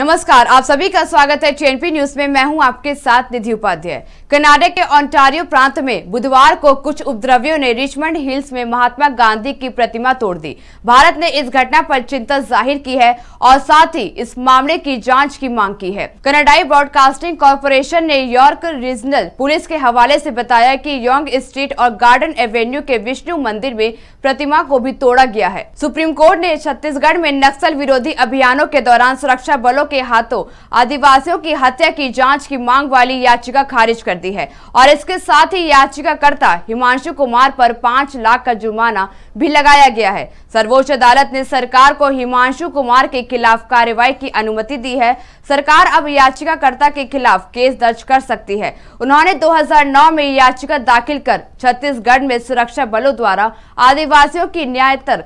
नमस्कार आप सभी का स्वागत है चेनपी न्यूज में मैं हूं आपके साथ निधि उपाध्याय कनाडा के ओंटारियो प्रांत में बुधवार को कुछ उपद्रवियों ने रिचमंड हिल्स में महात्मा गांधी की प्रतिमा तोड़ दी भारत ने इस घटना पर चिंता जाहिर की है और साथ ही इस मामले की जांच की मांग की है कनाडाई ब्रॉडकास्टिंग कारपोरेशन ने यॉर्क रीजनल पुलिस के हवाले ऐसी बताया की योंग स्ट्रीट और गार्डन एवेन्यू के विष्णु मंदिर में प्रतिमा को भी तोड़ा गया है सुप्रीम कोर्ट ने छत्तीसगढ़ में नक्सल विरोधी अभियानों के दौरान सुरक्षा बलों दलितों के हाथों आदिवासियों की हत्या की जांच की मांग वाली याचिका खारिज कर दी है और इसके साथ ही याचिकाकर्ता हिमांशु कुमार पर पांच लाख का जुर्माना भी लगाया गया है सर्वोच्च अदालत ने सरकार को हिमांशु कुमार के खिलाफ कार्रवाई की अनुमति दी है सरकार अब याचिकाकर्ता के खिलाफ केस दर्ज कर सकती है उन्होंने 2009 में याचिका दाखिल कर छत्तीसगढ़ में सुरक्षा बलों द्वारा आदिवासियों की न्यायतर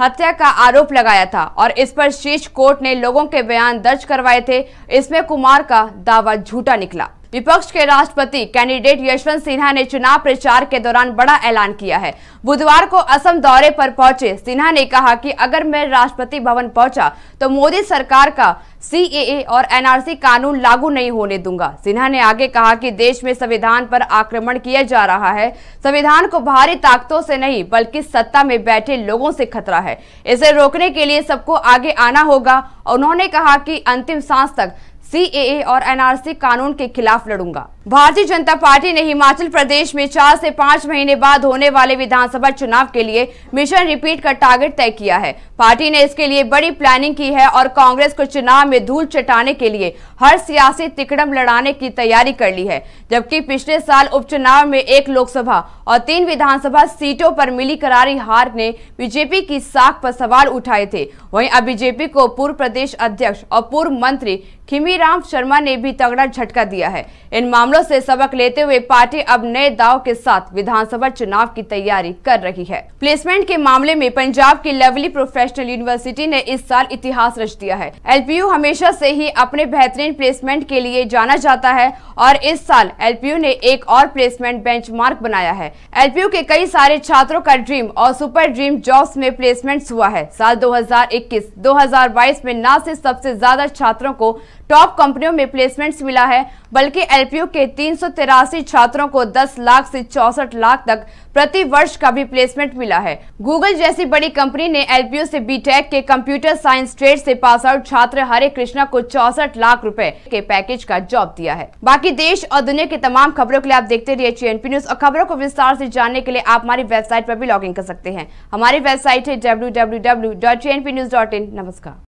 हत्या का आरोप लगाया था और इस पर शीर्ष कोर्ट ने लोगों के बयान दर्ज करवाए थे इसमें कुमार का दावा झूठा निकला विपक्ष के राष्ट्रपति कैंडिडेट यशवंत सिन्हा ने चुनाव प्रचार के दौरान बड़ा ऐलान किया है बुधवार को असम दौरे पर पहुंचे सिन्हा ने कहा कि अगर मैं राष्ट्रपति भवन पहुंचा तो मोदी सरकार का सीएए और एनआरसी कानून लागू नहीं होने दूंगा सिन्हा ने आगे कहा कि देश में संविधान पर आक्रमण किया जा रहा है संविधान को भारी ताकतों से नहीं बल्कि सत्ता में बैठे लोगों से खतरा है इसे रोकने के लिए सबको आगे आना होगा उन्होंने कहा कि अंतिम सांस तक सीएए और एनआरसी कानून के खिलाफ लड़ूंगा भारतीय जनता पार्टी ने हिमाचल प्रदेश में चार से पाँच महीने बाद होने वाले विधानसभा चुनाव के लिए मिशन रिपीट का टारगेट तय किया है पार्टी ने इसके लिए बड़ी प्लानिंग की है और कांग्रेस को चुनाव में धूल चटाने के लिए हर सियासी तिकड़म लड़ाने की तैयारी कर ली है जबकि पिछले साल उपचुनाव में एक लोकसभा और तीन विधानसभा सीटों पर मिली करारी हार ने बीजेपी की साख पर सवाल उठाए थे वही अब बीजेपी को पूर्व प्रदेश अध्यक्ष और पूर्व मंत्री खिमी पी राम शर्मा ने भी तगड़ा झटका दिया है इन मामलों से सबक लेते हुए पार्टी अब नए दाव के साथ विधानसभा चुनाव की तैयारी कर रही है प्लेसमेंट के मामले में पंजाब की लवली प्रोफेशनल यूनिवर्सिटी ने इस साल इतिहास रच दिया है एल हमेशा से ही अपने बेहतरीन प्लेसमेंट के लिए जाना जाता है और इस साल एल ने एक और प्लेसमेंट बेंच बनाया है एल के कई सारे छात्रों का ड्रीम और सुपर ड्रीम जॉब्स में प्लेसमेंट्स हुआ है साल 2021-2022 में न सिर्फ सबसे ज्यादा छात्रों को टॉप टॉप कंपनियों में प्लेसमेंट्स मिला है बल्कि एलपीयू के तीन छात्रों को 10 लाख से चौसठ लाख तक प्रति वर्ष का भी प्लेसमेंट मिला है गूगल जैसी बड़ी कंपनी ने एलपीयू से बीटेक के कंप्यूटर साइंस ट्रेड से पास आउट छात्र हरे कृष्णा को चौसठ लाख रुपए के पैकेज का जॉब दिया है बाकी देश और दुनिया की तमाम खबरों के लिए आप देखते रहिए पी न्यूज और खबरों को विस्तार ऐसी जानने के लिए आप हमारी वेबसाइट पर भी लॉग कर सकते हैं हमारी वेबसाइट है डब्ल्यू नमस्कार